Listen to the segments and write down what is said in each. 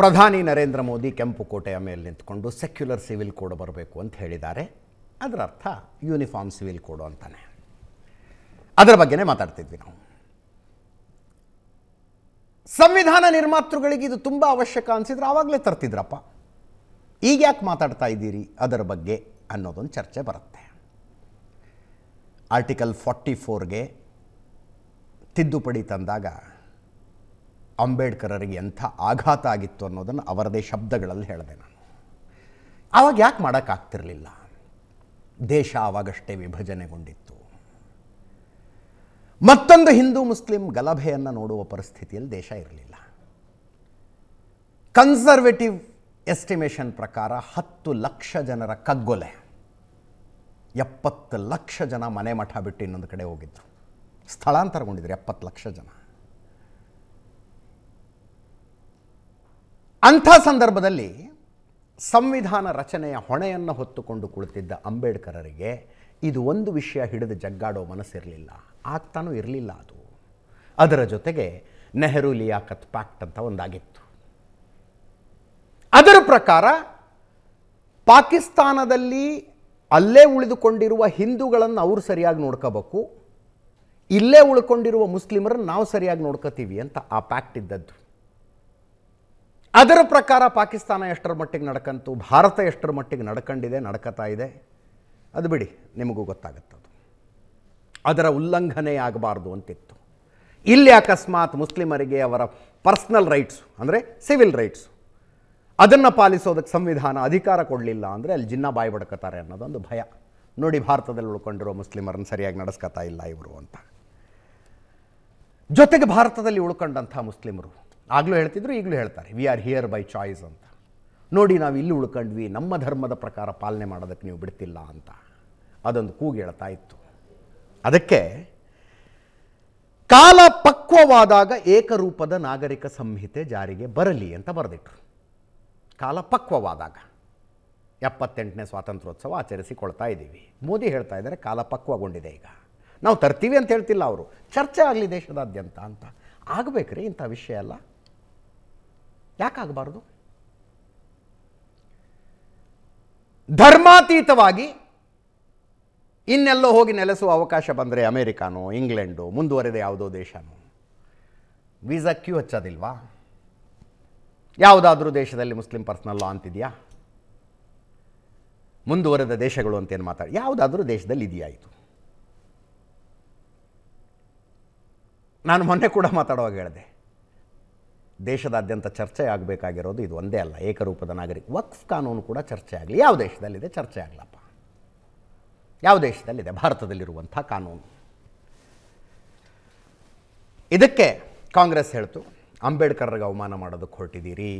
ಪ್ರಧಾನಿ ನರೇಂದ್ರ ಮೋದಿ ಕೆಂಪು ಕೋಟೆಯ ಮೇಲೆ ನಿಂತ್ಕೊಂಡು ಸೆಕ್ಯುಲರ್ ಸಿವಿಲ್ ಕೋಡ್ ಬರಬೇಕು ಅಂತ ಹೇಳಿದ್ದಾರೆ ಅದರ ಅರ್ಥ ಯೂನಿಫಾರ್ಮ್ ಸಿವಿಲ್ ಕೋಡು ಅಂತಾನೆ ಅದರ ಬಗ್ಗೆನೇ ಮಾತಾಡ್ತಿದ್ವಿ ನಾವು ಸಂವಿಧಾನ ನಿರ್ಮಾತೃಗಳಿಗೆ ಇದು ತುಂಬ ಅವಶ್ಯಕ ಅನಿಸಿದ್ರೆ ಆವಾಗಲೇ ತರ್ತಿದ್ರಪ್ಪ ಈಗ ಯಾಕೆ ಮಾತಾಡ್ತಾ ಇದ್ದೀರಿ ಅದರ ಬಗ್ಗೆ ಅನ್ನೋದೊಂದು ಚರ್ಚೆ ಬರುತ್ತೆ ಆರ್ಟಿಕಲ್ ಫಾರ್ಟಿ ಫೋರ್ಗೆ ತಿದ್ದುಪಡಿ ತಂದಾಗ ಅಂಬೇಡ್ಕರರಿಗೆ ಎಂಥ ಆಘಾತ ಆಗಿತ್ತು ಅನ್ನೋದನ್ನು ಅವರದೇ ಶಬ್ದಗಳಲ್ಲಿ ಹೇಳಿದೆ ನಾನು ಆವಾಗ ಯಾಕೆ ಮಾಡೋಕ್ಕಾಗ್ತಿರಲಿಲ್ಲ ದೇಶ ಆವಾಗಷ್ಟೇ ವಿಭಜನೆಗೊಂಡಿತ್ತು ಮತ್ತೊಂದು ಹಿಂದೂ ಮುಸ್ಲಿಂ ಗಲಭೆಯನ್ನು ನೋಡುವ ಪರಿಸ್ಥಿತಿಯಲ್ಲಿ ದೇಶ ಇರಲಿಲ್ಲ ಕನ್ಸರ್ವೇಟಿವ್ ಎಸ್ಟಿಮೇಷನ್ ಪ್ರಕಾರ ಹತ್ತು ಲಕ್ಷ ಜನರ ಕಗ್ಗೊಲೆ ಎಪ್ಪತ್ತು ಲಕ್ಷ ಜನ ಮನೆ ಮಠ ಬಿಟ್ಟು ಇನ್ನೊಂದು ಕಡೆ ಹೋಗಿದ್ರು ಸ್ಥಳಾಂತರಗೊಂಡಿದ್ರು ಎಪ್ಪತ್ತು ಲಕ್ಷ ಜನ ಅಂಥ ಸಂದರ್ಭದಲ್ಲಿ ಸಂವಿಧಾನ ರಚನೆಯ ಹೊಣೆಯನ್ನು ಹೊತ್ತುಕೊಂಡು ಕುಳಿತಿದ್ದ ಅಂಬೇಡ್ಕರರಿಗೆ ಇದು ಒಂದು ವಿಷಯ ಹಿಡಿದು ಜಗ್ಗಾಡೋ ಮನಸ್ಸಿರಲಿಲ್ಲ ಆಗ್ತಾನೂ ಇರಲಿಲ್ಲ ಅದು ಅದರ ಜೊತೆಗೆ ನೆಹರು ಲಿಯಾಕತ್ ಪ್ಯಾಕ್ಟ್ ಅಂತ ಒಂದಾಗಿತ್ತು ಅದರ ಪ್ರಕಾರ ಪಾಕಿಸ್ತಾನದಲ್ಲಿ ಅಲ್ಲೇ ಉಳಿದುಕೊಂಡಿರುವ ಹಿಂದೂಗಳನ್ನು ಅವರು ಸರಿಯಾಗಿ ನೋಡ್ಕೋಬೇಕು ಇಲ್ಲೇ ಉಳ್ಕೊಂಡಿರುವ ಮುಸ್ಲಿಮರನ್ನು ನಾವು ಸರಿಯಾಗಿ ನೋಡ್ಕೋತೀವಿ ಅಂತ ಆ ಪ್ಯಾಕ್ಟ್ ಇದ್ದದ್ದು ಅದರ ಪ್ರಕಾರ ಪಾಕಿಸ್ತಾನ ಎಷ್ಟರ ಮಟ್ಟಿಗೆ ನಡ್ಕಂತು ಭಾರತ ಎಷ್ಟರ ಮಟ್ಟಿಗೆ ನಡ್ಕಂಡಿದೆ ನಡ್ಕತಾ ಇದೆ ಅದು ಬಿಡಿ ನಿಮಗೂ ಗೊತ್ತಾಗುತ್ತದು ಅದರ ಉಲ್ಲಂಘನೆ ಆಗಬಾರ್ದು ಅಂತಿತ್ತು ಇಲ್ಲಿ ಅಕಸ್ಮಾತ್ ಮುಸ್ಲಿಮರಿಗೆ ಅವರ ಪರ್ಸ್ನಲ್ ರೈಟ್ಸು ಅಂದರೆ ಸಿವಿಲ್ ರೈಟ್ಸು ಅದನ್ನು ಪಾಲಿಸೋದಕ್ಕೆ ಸಂವಿಧಾನ ಅಧಿಕಾರ ಕೊಡಲಿಲ್ಲ ಅಂದರೆ ಅಲ್ಲಿ ಜಿನ್ನ ಬಾಯಿ ಬಡ್ಕತ್ತಾರೆ ಅನ್ನೋದೊಂದು ಭಯ ನೋಡಿ ಭಾರತದಲ್ಲಿ ಉಳ್ಕೊಂಡಿರೋ ಮುಸ್ಲಿಮರನ್ನು ಸರಿಯಾಗಿ ನಡೆಸ್ಕೊತಾ ಇಲ್ಲ ಇವರು ಅಂತ ಜೊತೆಗೆ ಭಾರತದಲ್ಲಿ ಉಳ್ಕೊಂಡಂಥ ಮುಸ್ಲಿಮರು ಆಗಲೂ ಹೇಳ್ತಿದ್ರು ಈಗಲೂ ಹೇಳ್ತಾರೆ we are here by choice ಅಂತ ನೋಡಿ ನಾವು ಇಲ್ಲಿ ಉಳ್ಕೊಂಡ್ವಿ ನಮ್ಮ ಧರ್ಮದ ಪ್ರಕಾರ ಪಾಲನೆ ಮಾಡೋದಕ್ಕೆ ನೀವು ಬಿಡ್ತಿಲ್ಲ ಅಂತ ಅದೊಂದು ಕೂಗಿ ಹೇಳ್ತಾ ಇತ್ತು ಅದಕ್ಕೆ ಕಾಲ ಪಕ್ವವಾದಾಗ ಏಕರೂಪದ ನಾಗರಿಕ ಸಂಹಿತೆ ಜಾರಿಗೆ ಬರಲಿ ಅಂತ ಬರೆದಿಟ್ರು ಕಾಲ ಪಕ್ವವಾದಾಗ ಎಪ್ಪತ್ತೆಂಟನೇ ಸ್ವಾತಂತ್ರ್ಯೋತ್ಸವ ಆಚರಿಸಿಕೊಳ್ತಾ ಇದ್ದೀವಿ ಮೋದಿ ಹೇಳ್ತಾ ಇದ್ದಾರೆ ಕಾಲ ಪಕ್ವಗೊಂಡಿದೆ ಈಗ ನಾವು ತರ್ತೀವಿ ಅಂತ ಹೇಳ್ತಿಲ್ಲ ಅವರು ಚರ್ಚೆ ಆಗಲಿ ದೇಶದಾದ್ಯಂತ ಅಂತ ಆಗಬೇಕ್ರಿ ಇಂಥ ವಿಷಯ ಅಲ್ಲ ಯಾಕಾಗಬಾರದು ಧರ್ಮಾತೀತವಾಗಿ ಇನ್ನೆಲ್ಲೋ ಹೋಗಿ ನೆಲೆಸುವ ಅವಕಾಶ ಬಂದರೆ ಅಮೇರಿಕಾನೋ ಇಂಗ್ಲೆಂಡು ಮುಂದುವರೆದ ಯಾವುದೋ ದೇಶನೋ ವೀಸಾ ಕ್ಯೂ ಹಚ್ಚೋದಿಲ್ವಾ ಯಾವುದಾದ್ರೂ ದೇಶದಲ್ಲಿ ಮುಸ್ಲಿಂ ಪರ್ಸನಲ್ ಲಾ ಅಂತಿದೆಯಾ ಮುಂದುವರೆದ ದೇಶಗಳು ಅಂತೇನು ಮಾತಾಡಿ ಯಾವುದಾದ್ರೂ ದೇಶದಲ್ಲಿ ಇದೆಯಾಯಿತು ನಾನು ಮೊನ್ನೆ ಕೂಡ ಮಾತಾಡುವಾಗ ಹೇಳಿದೆ ದೇಶದಾದ್ಯಂತ ಚರ್ಚೆ ಆಗಬೇಕಾಗಿರೋದು ಇದು ಒಂದೇ ಅಲ್ಲ ಏಕರೂಪದ ನಾಗರಿಕ ವಕ್ಫ್ ಕಾನೂನು ಕೂಡ ಚರ್ಚೆ ಆಗಲಿ ಯಾವ ದೇಶದಲ್ಲಿದೆ ಚರ್ಚೆ ಆಗಲಪ್ಪ ಯಾವ ದೇಶದಲ್ಲಿದೆ ಭಾರತದಲ್ಲಿರುವಂಥ ಕಾನೂನು ಇದಕ್ಕೆ ಕಾಂಗ್ರೆಸ್ ಹೇಳ್ತು ಅಂಬೇಡ್ಕರ್ಗೆ ಅವಮಾನ ಮಾಡೋದಕ್ಕೆ ಹೊರಟಿದ್ದೀರಿ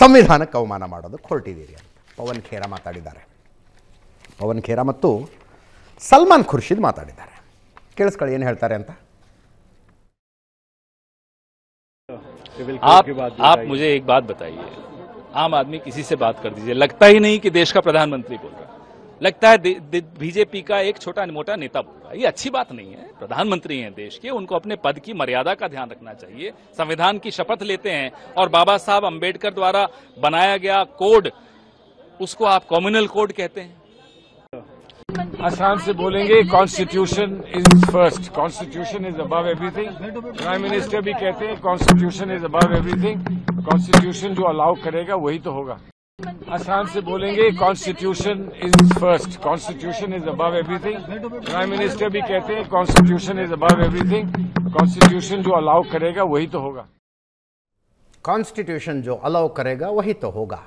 ಸಂವಿಧಾನಕ್ಕೆ ಅವಮಾನ ಮಾಡೋದಕ್ಕೆ ಹೊರಟಿದ್ದೀರಿ ಅಂತ ಪವನ್ ಖೇರ ಮಾತಾಡಿದ್ದಾರೆ ಪವನ್ ಖೇರ ಮತ್ತು ಸಲ್ಮಾನ್ ಖುರ್ಷಿದ್ ಮಾತಾಡಿದ್ದಾರೆ ಕೇಳಿಸ್ಕೊಳ್ಳಿ ಏನು ಹೇಳ್ತಾರೆ ಅಂತ आप आप मुझे एक बात बताइए आम आदमी किसी से बात कर दीजिए लगता ही नहीं कि देश का प्रधानमंत्री बोल रहा लगता है बीजेपी का एक छोटा मोटा नेता बोल रहा है ये अच्छी बात नहीं है प्रधानमंत्री हैं देश के उनको अपने पद की मर्यादा का ध्यान रखना चाहिए संविधान की शपथ लेते हैं और बाबा साहब अम्बेडकर द्वारा बनाया गया कोड उसको आप कॉम्युनल कोड कहते हैं आसान से बोलेंगे constitution is first constitution is above everything prime minister भी कहते हैं constitution is above everything constitution जो अलाउ करेगा वही तो होगा आसान से बोलेंगे constitution is first constitution is above everything prime minister भी कहते हैं constitution is above everything constitution जो अलाउ करेगा वही तो होगा कॉन्स्टिट्यूशन जो अलाउ करेगा वही तो होगा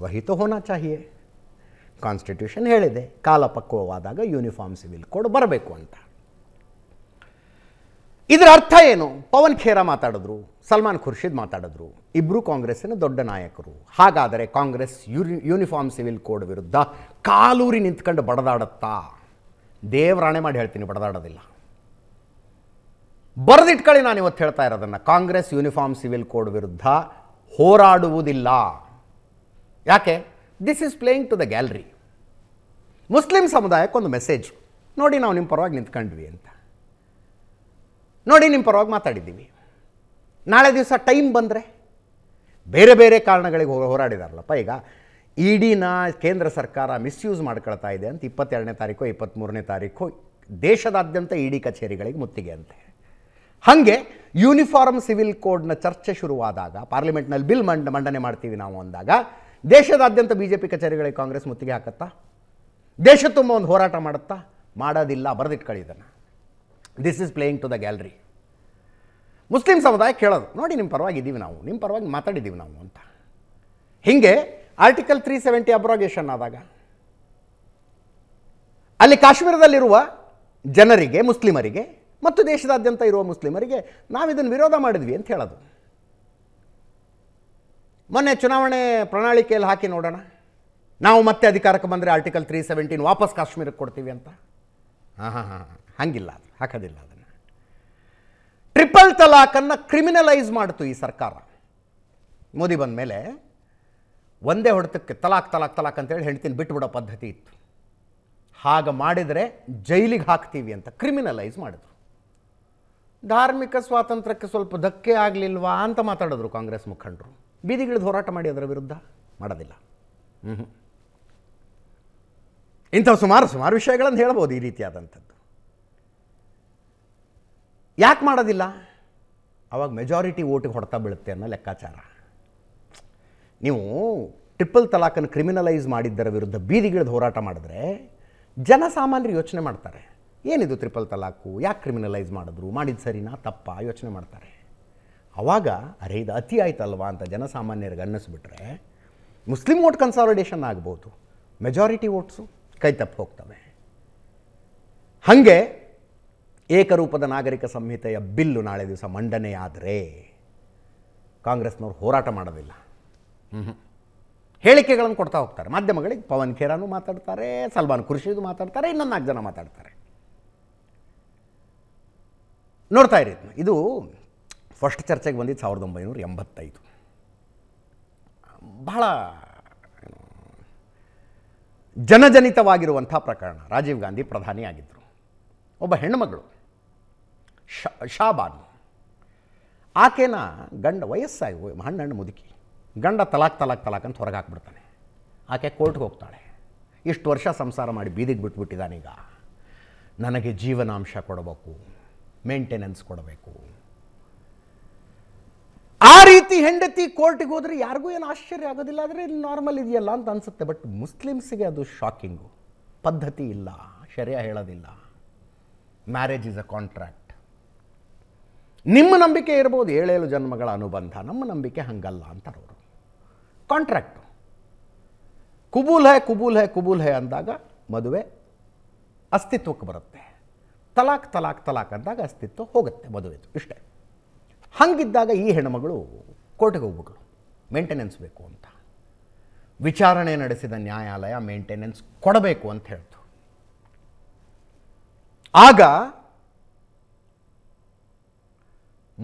वही तो होना चाहिए ಕಾನ್ಸ್ಟಿಟ್ಯೂಷನ್ ಹೇಳಿದೆ ಕಾಲ ಪಕ್ವವಾದಾಗ ಯೂನಿಫಾರ್ಮ್ ಸಿವಿಲ್ ಕೋಡ್ ಬರಬೇಕು ಅಂತ ಇದರ ಅರ್ಥ ಏನು ಪವನ್ ಖೇರಾ ಮಾತಾಡಿದ್ರು ಸಲ್ಮಾನ್ ಖುರ್ಷಿದ್ ಮಾತಾಡಿದ್ರು ಇಬ್ಬರು ಕಾಂಗ್ರೆಸ್ಸಿನ ದೊಡ್ಡ ನಾಯಕರು ಹಾಗಾದರೆ ಕಾಂಗ್ರೆಸ್ ಯೂನಿಫಾರ್ಮ್ ಸಿವಿಲ್ ಕೋಡ್ ವಿರುದ್ಧ ಕಾಲೂರಿ ನಿಂತ್ಕೊಂಡು ಬಡದಾಡುತ್ತಾ ದೇವರಾಣೆ ಮಾಡಿ ಹೇಳ್ತೀನಿ ಬಡದಾಡೋದಿಲ್ಲ ಬರೆದಿಟ್ಕೊಳ್ಳಿ ನಾನು ಇವತ್ತು ಹೇಳ್ತಾ ಇರೋದನ್ನು ಕಾಂಗ್ರೆಸ್ ಯೂನಿಫಾರ್ಮ್ ಸಿವಿಲ್ ಕೋಡ್ ವಿರುದ್ಧ ಹೋರಾಡುವುದಿಲ್ಲ ಯಾಕೆ this is playing to the gallery Muslim ಸಮುದಾಯಕ್ಕೊಂದು ಮೆಸೇಜ್ ನೋಡಿ ನಾವು ನಿಮ್ಮ ಪರವಾಗಿ ನಿಂತ್ಕೊಂಡ್ವಿ ಅಂತ ನೋಡಿ ನಿಮ್ಮ ಪರವಾಗಿ ಮಾತಾಡಿದ್ದೀವಿ ನಾಳೆ ದಿವಸ ಟೈಮ್ ಬಂದರೆ ಬೇರೆ ಬೇರೆ ಕಾರಣಗಳಿಗೆ ಹೋರಾಡಿದಾರಲ್ಲಪ್ಪ ಈಗ ಇಡಿನ e ಕೇಂದ್ರ ಸರ್ಕಾರ ಮಿಸ್ಯೂಸ್ ಮಾಡ್ಕೊಳ್ತಾ ಇದೆ ಅಂತ ಇಪ್ಪತ್ತೆರಡನೇ ತಾರೀಕು ಇಪ್ಪತ್ತ್ಮೂರನೇ ತಾರೀಕು ದೇಶದಾದ್ಯಂತ ಇಡಿ e ಕಚೇರಿಗಳಿಗೆ ಮುತ್ತಿಗೆ ಅಂತೆ ಹಾಗೆ ಯೂನಿಫಾರ್ಮ್ ಸಿವಿಲ್ ಕೋಡ್ನ ಚರ್ಚೆ ಶುರುವಾದಾಗ ಪಾರ್ಲಿಮೆಂಟ್ನಲ್ಲಿ ಬಿಲ್ ಮಂಡ ಮಂಡನೆ ಮಾಡ್ತೀವಿ ನಾವು ಅಂದಾಗ ದೇಶದಾದ್ಯಂತ ಬಿ ಜೆ ಪಿ ಕಚೇರಿಗಳಿಗೆ ಕಾಂಗ್ರೆಸ್ ಮುತ್ತಿಗೆ ಹಾಕತ್ತಾ ದೇಶ ತುಂಬ ಒಂದು ಹೋರಾಟ ಮಾಡುತ್ತಾ ಮಾಡೋದಿಲ್ಲ ಬರೆದಿಟ್ಕೊಳ್ಳಿ this is playing to the gallery Muslim ಸಮುದಾಯ ಕೇಳೋದು ನೋಡಿ ನಿಮ್ಮ ಪರವಾಗಿ ಇದ್ದೀವಿ ನಾವು ನಿಮ್ಮ ಪರವಾಗಿ ಮಾತಾಡಿದ್ದೀವಿ ನಾವು ಅಂತ ಹೀಗೆ ಆರ್ಟಿಕಲ್ ತ್ರೀ ಸೆವೆಂಟಿ ಅಬ್ರಾಗೇಷನ್ ಆದಾಗ ಅಲ್ಲಿ ಕಾಶ್ಮೀರದಲ್ಲಿರುವ ಜನರಿಗೆ ಮುಸ್ಲಿಮರಿಗೆ ಮತ್ತು ದೇಶದಾದ್ಯಂತ ಇರುವ ಮುಸ್ಲಿಮರಿಗೆ ನಾವು ಇದನ್ನು ವಿರೋಧ ಮಾಡಿದ್ವಿ ಅಂತ ಹೇಳೋದು ಮೊನ್ನೆ ಚುನಾವಣೆ ಪ್ರಣಾಳಿಕೆಯಲ್ಲಿ ಹಾಕಿ ನೋಡೋಣ ನಾವು ಮತ್ತೆ ಅಧಿಕಾರಕ್ಕೆ ಬಂದರೆ ಆರ್ಟಿಕಲ್ ತ್ರೀ ಸೆವೆಂಟೀನ್ ವಾಪಸ್ ಕಾಶ್ಮೀರಕ್ಕೆ ಕೊಡ್ತೀವಿ ಅಂತ ಹಾಂ ಹಾಂ ಹಾಂ ಹಂಗಿಲ್ಲ ಅದು ಹಾಕೋದಿಲ್ಲ ಅದನ್ನು ಟ್ರಿಪಲ್ ತಲಾಖನ್ನು ಕ್ರಿಮಿನಲೈಸ್ ಮಾಡಿತು ಈ ಸರ್ಕಾರ ಮೋದಿ ಬಂದ ಮೇಲೆ ಒಂದೇ ಹೊಡೆತಕ್ಕೆ ತಲಾಖ್ ತಲಾಖ್ ತಲಾಖ್ ಅಂತೇಳಿ ಹೆಣ್ತೀನಿ ಬಿಟ್ಬಿಡೋ ಪದ್ಧತಿ ಇತ್ತು ಹಾಗ ಮಾಡಿದರೆ ಜೈಲಿಗೆ ಹಾಕ್ತೀವಿ ಅಂತ ಕ್ರಿಮಿನಲೈಸ್ ಮಾಡಿದ್ರು ಧಾರ್ಮಿಕ ಸ್ವಾತಂತ್ರ್ಯಕ್ಕೆ ಸ್ವಲ್ಪ ಧಕ್ಕೆ ಆಗಲಿಲ್ವಾ ಅಂತ ಮಾತಾಡಿದ್ರು ಕಾಂಗ್ರೆಸ್ ಮುಖಂಡರು ಬೀದಿಗಿಳಿದು ಹೋರಾಟ ಮಾಡಿ ಅದರ ವಿರುದ್ಧ ಮಾಡೋದಿಲ್ಲ ಹ್ಞೂ ಇಂಥ ಸುಮಾರು ಸುಮಾರು ವಿಷಯಗಳನ್ನು ಹೇಳ್ಬೋದು ಈ ರೀತಿಯಾದಂಥದ್ದು ಯಾಕೆ ಮಾಡೋದಿಲ್ಲ ಅವಾಗ ಮೆಜಾರಿಟಿ ಓಟಿಗೆ ಹೊಡೆತ ಬೀಳುತ್ತೆ ಅನ್ನೋ ಲೆಕ್ಕಾಚಾರ ನೀವು ಟ್ರಿಪಲ್ ತಲಾಖನ್ನು ಕ್ರಿಮಿನಲೈಸ್ ಮಾಡಿದ್ದರ ವಿರುದ್ಧ ಬೀದಿಗಿಳಿದು ಹೋರಾಟ ಮಾಡಿದ್ರೆ ಜನಸಾಮಾನ್ಯರು ಯೋಚನೆ ಮಾಡ್ತಾರೆ ಏನಿದು ತ್ರಿಪಲ್ ತಲಾಕು ಯಾಕೆ ಕ್ರಿಮಿನಲೈಸ್ ಮಾಡಿದ್ರು ಮಾಡಿದ ಸರಿನಾ ತಪ್ಪ ಯೋಚನೆ ಮಾಡ್ತಾರೆ ಅವಾಗ ಅರೆ ಇದು ಅತಿ ಆಯ್ತಲ್ವಾ ಅಂತ ಜನಸಾಮಾನ್ಯರಿಗೆ ಅನ್ನಿಸ್ಬಿಟ್ರೆ ಮುಸ್ಲಿಂ ವೋಟ್ ಕನ್ಸಾಲಿಡೇಷನ್ ಆಗ್ಬೋದು ಮೆಜಾರಿಟಿ ವೋಟ್ಸು ಕೈ ತಪ್ಪು ಹೋಗ್ತವೆ ಹಾಗೆ ಏಕರೂಪದ ನಾಗರಿಕ ಸಂಹಿತೆಯ ಬಿಲ್ಲು ನಾಳೆ ದಿವಸ ಮಂಡನೆ ಆದರೆ ಕಾಂಗ್ರೆಸ್ನವ್ರು ಹೋರಾಟ ಮಾಡೋದಿಲ್ಲ ಹೇಳಿಕೆಗಳನ್ನು ಕೊಡ್ತಾ ಹೋಗ್ತಾರೆ ಮಾಧ್ಯಮಗಳಿಗೆ ಪವನ್ ಖೇರಾನು ಮಾತಾಡ್ತಾರೆ ಸಲ್ಮಾನ್ ಖುರ್ಷಿದು ಮಾತಾಡ್ತಾರೆ ಇನ್ನೊಂದು ನಾಲ್ಕು ಜನ ಮಾತಾಡ್ತಾರೆ ನೋಡ್ತಾ ಇರಿ ಇದು ಫಸ್ಟ್ ಚರ್ಚೆಗೆ ಬಂದಿದ್ದು ಸಾವಿರದ ಒಂಬೈನೂರ ಎಂಬತ್ತೈದು ಬಹಳ ಜನಜನಿತವಾಗಿರುವಂಥ ಪ್ರಕರಣ ರಾಜೀವ್ ಗಾಂಧಿ ಪ್ರಧಾನಿಯಾಗಿದ್ದರು ಒಬ್ಬ ಹೆಣ್ಣುಮಗಳು ಶ ಶಾಬಾನು ಆಕೆನ ಗಂಡ ವಯಸ್ಸಾಗಿ ಹಣ್ಣು ಮುದುಕಿ ಗಂಡ ತಲಾಕ್ ತಲಾಕ್ ತಲಾಕ್ ಅಂತ ಹೊರಗೆ ಹಾಕ್ಬಿಡ್ತಾನೆ ಆಕೆ ಕೋರ್ಟ್ಗೆ ಹೋಗ್ತಾಳೆ ಇಷ್ಟು ವರ್ಷ ಸಂಸಾರ ಮಾಡಿ ಬೀದಿಗೆ ಬಿಟ್ಬಿಟ್ಟಿದ್ದಾನೀಗ ನನಗೆ ಜೀವನಾಂಶ ಕೊಡಬೇಕು ಮೇಂಟೆನೆನ್ಸ್ ಕೊಡಬೇಕು ಆ ರೀತಿ ಹೆಂಡತಿ ಕೋರ್ಟಿಗೆ ಹೋದರೆ ಯಾರಿಗೂ ಏನು ಆಶ್ಚರ್ಯ ಆಗೋದಿಲ್ಲ ಆದರೆ ನಾರ್ಮಲ್ ಇದೆಯಲ್ಲ ಅಂತ ಅನಿಸುತ್ತೆ ಬಟ್ ಮುಸ್ಲಿಮ್ಸ್ಗೆ ಅದು ಶಾಕಿಂಗು ಪದ್ಧತಿ ಇಲ್ಲ ಶರ್ಯ ಹೇಳೋದಿಲ್ಲ ಮ್ಯಾರೇಜ್ ಇಸ್ ಅ ಕಾಂಟ್ರಾಕ್ಟ್ ನಿಮ್ಮ ನಂಬಿಕೆ ಇರ್ಬೋದು ಏಳೇಳು ಜನ್ಮಗಳ ಅನುಬಂಧ ನಮ್ಮ ನಂಬಿಕೆ ಹಂಗಲ್ಲ ಅಂತಾರವರು ಕಾಂಟ್ರಾಕ್ಟು ಕುಬೂಲ್ ಹೇ ಕುಬೂಲ್ ಹೇ ಕುಬೂಲ್ ಹೇ ಅಂದಾಗ ಮದುವೆ ಅಸ್ತಿತ್ವಕ್ಕೆ ಬರುತ್ತೆ ತಲಾಕ್ ತಲಾಕ್ ತಲಾಕ್ ಅಂದಾಗ ಅಸ್ತಿತ್ವ ಹೋಗುತ್ತೆ ಮದುವೆದು ಇಷ್ಟೇ ಹಂಗಿದ್ದಾಗ ಈ ಹೆಣ್ಮಗಳು ಕೋರ್ಟಿಗೆ ಹೋಗ್ಬಿಟ್ರು ಮೇಂಟೆನೆನ್ಸ್ ಬೇಕು ಅಂತ ವಿಚಾರಣೆ ನಡೆಸಿದ ನ್ಯಾಯಾಲಯ ಮೇಂಟೆನೆನ್ಸ್ ಕೊಡಬೇಕು ಅಂತ ಹೇಳ್ತು ಆಗ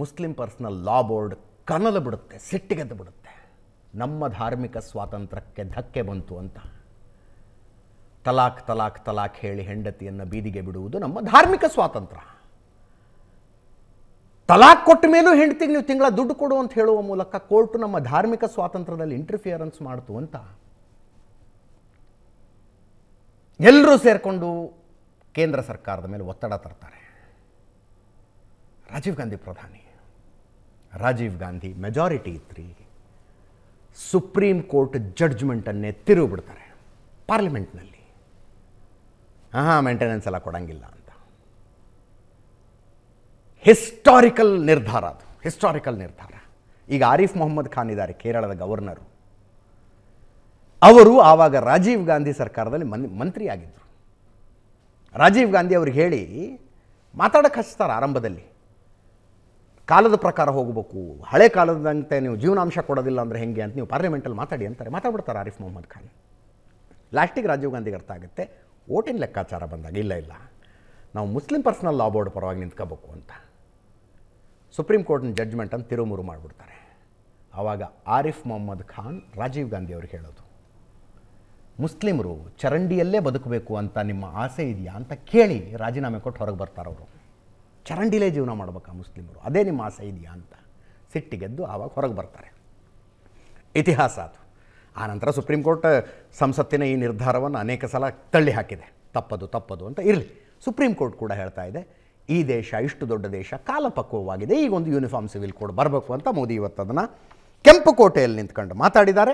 ಮುಸ್ಲಿಂ ಪರ್ಸ್ನಲ್ ಲಾ ಬೋರ್ಡ್ ಕನಲು ಬಿಡುತ್ತೆ ಸಿಟ್ಟಿಗೆದ್ದು ಬಿಡುತ್ತೆ ನಮ್ಮ ಧಾರ್ಮಿಕ ಸ್ವಾತಂತ್ರ್ಯಕ್ಕೆ ಧಕ್ಕೆ ಬಂತು ಅಂತ ತಲಾಖ್ ತಲಾಖ್ ತಲಾಖ್ ಹೇಳಿ ಹೆಂಡತಿಯನ್ನು ಬೀದಿಗೆ ಬಿಡುವುದು ನಮ್ಮ ಧಾರ್ಮಿಕ ಸ್ವಾತಂತ್ರ್ಯ ತಲಾಖ್ ಕೊಟ್ಟ ಮೇಲೂ ಹೆಂಡ್ತಿಗೆ ನೀವು ತಿಂಗಳ ದುಡ್ಡು ಕೊಡು ಅಂತ ಹೇಳುವ ಮೂಲಕ ಕೋರ್ಟ್ ನಮ್ಮ ಧಾರ್ಮಿಕ ಸ್ವಾತಂತ್ರ್ಯದಲ್ಲಿ ಇಂಟರ್ಫಿಯರೆನ್ಸ್ ಮಾಡಿತು ಅಂತ ಎಲ್ಲರೂ ಸೇರಿಕೊಂಡು ಕೇಂದ್ರ ಸರ್ಕಾರದ ಮೇಲೆ ಒತ್ತಡ ತರ್ತಾರೆ ರಾಜೀವ್ ಗಾಂಧಿ ಪ್ರಧಾನಿ ರಾಜೀವ್ ಗಾಂಧಿ ಮೆಜಾರಿಟಿ ಇತ್ರಿ ಸುಪ್ರೀಂ ಕೋರ್ಟ್ ಜಡ್ಜ್ಮೆಂಟನ್ನೇ ತಿರುವು ಬಿಡ್ತಾರೆ ಪಾರ್ಲಿಮೆಂಟ್ನಲ್ಲಿ ಹಾಂ ಮೇಂಟೆನೆನ್ಸ್ ಎಲ್ಲ ಕೊಡಂಗಿಲ್ಲ ಹಿಸ್ಟಾರಿಕಲ್ ನಿರ್ಧಾರ ಅದು ಹಿಸ್ಟಾರಿಕಲ್ ನಿರ್ಧಾರ ಈಗ ಆರೀಫ್ ಮೊಹಮ್ಮದ್ ಖಾನ್ ಇದ್ದಾರೆ ಕೇರಳದ ಗವರ್ನರು ಅವರು ಆವಾಗ ರಾಜೀವ್ ಗಾಂಧಿ ಸರ್ಕಾರದಲ್ಲಿ ಮನ್ ಮಂತ್ರಿಯಾಗಿದ್ದರು ರಾಜೀವ್ ಗಾಂಧಿ ಅವ್ರಿಗೆ ಹೇಳಿ ಮಾತಾಡೋಕ್ಕೆ ಹಚ್ತಾರೆ ಆರಂಭದಲ್ಲಿ ಕಾಲದ ಪ್ರಕಾರ ಹೋಗಬೇಕು ಹಳೆ ಕಾಲದಂತೆ ನೀವು ಜೀವನಾಂಶ ಕೊಡೋದಿಲ್ಲ ಅಂದರೆ ಹೆಂಗೆ ಅಂತ ನೀವು ಪಾರ್ಲಿಮೆಂಟಲ್ಲಿ ಮಾತಾಡಿ ಅಂತಾರೆ ಮಾತಾಡ್ಬಿಡ್ತಾರೆ ಆರಿಫ್ ಮೊಹಮ್ಮದ್ ಖಾನ್ ಲಾಸ್ಟಿಗೆ ರಾಜೀವ್ ಗಾಂಧಿಗೆ ಅರ್ಥ ಆಗುತ್ತೆ ಓಟಿನ ಲೆಕ್ಕಾಚಾರ ಬಂದಾಗ ಇಲ್ಲ ಇಲ್ಲ ನಾವು ಮುಸ್ಲಿಂ ಪರ್ಸನಲ್ ಲಾ ಬೋರ್ಡ್ ಪರವಾಗಿ ನಿಂತ್ಕೋಬೇಕು ಅಂತ ಸುಪ್ರೀಂ ಕೋರ್ಟ್ನ ಅಂತ ತಿರುಮುರು ಮಾಡಿಬಿಡ್ತಾರೆ ಆವಾಗ ಆರಿಫ್ ಮೊಹಮ್ಮದ್ ಖಾನ್ ರಾಜೀವ್ ಗಾಂಧಿ ಅವರು ಹೇಳೋದು ಮುಸ್ಲಿಮರು ಚರಂಡಿಯಲ್ಲೇ ಬದುಕಬೇಕು ಅಂತ ನಿಮ್ಮ ಆಸೆ ಇದೆಯಾ ಅಂತ ಕೇಳಿ ರಾಜೀನಾಮೆ ಕೊಟ್ಟು ಹೊರಗೆ ಬರ್ತಾರವರು ಚರಂಡಿಲೇ ಜೀವನ ಮಾಡ್ಬೇಕಾ ಮುಸ್ಲಿಮರು ಅದೇ ನಿಮ್ಮ ಆಸೆ ಇದೆಯಾ ಅಂತ ಸಿಟ್ಟಿಗೆದ್ದು ಆವಾಗ ಹೊರಗೆ ಬರ್ತಾರೆ ಇತಿಹಾಸ ಅದು ಆನಂತರ ಸುಪ್ರೀಂ ಕೋರ್ಟ್ ಸಂಸತ್ತಿನ ಈ ನಿರ್ಧಾರವನ್ನು ಅನೇಕ ಸಲ ತಳ್ಳಿ ಹಾಕಿದೆ ತಪ್ಪದು ತಪ್ಪದು ಅಂತ ಇರಲಿ ಸುಪ್ರೀಂ ಕೋರ್ಟ್ ಕೂಡ ಹೇಳ್ತಾ ಇದೆ ಈ ದೇಶ ಇಷ್ಟು ದೊಡ್ಡ ದೇಶ ಕಾಲಪಕ್ವವಾಗಿದೆ ಈಗ ಒಂದು ಯೂನಿಫಾರ್ಮ್ ಸಿವಿಲ್ ಕೋಡ್ ಬರಬೇಕು ಅಂತ ಮೋದಿ ಇವತ್ತು ಅದನ್ನು ಕೋಟೆಯಲ್ಲಿ ನಿಂತ್ಕೊಂಡು ಮಾತಾಡಿದ್ದಾರೆ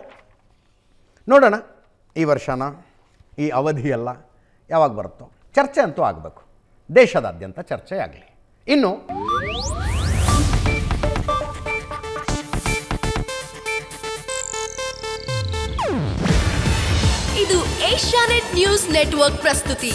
ನೋಡೋಣ ಈ ವರ್ಷನ ಈ ಅವಧಿಯೆಲ್ಲ ಯಾವಾಗ ಬರುತ್ತೋ ಚರ್ಚೆ ಅಂತೂ ಆಗಬೇಕು ದೇಶದಾದ್ಯಂತ ಚರ್ಚೆ ಆಗಲಿ ಇನ್ನು ಇದು ಏಷ್ಯಾನೆಟ್ ನ್ಯೂಸ್ ನೆಟ್ವರ್ಕ್ ಪ್ರಸ್ತುತಿ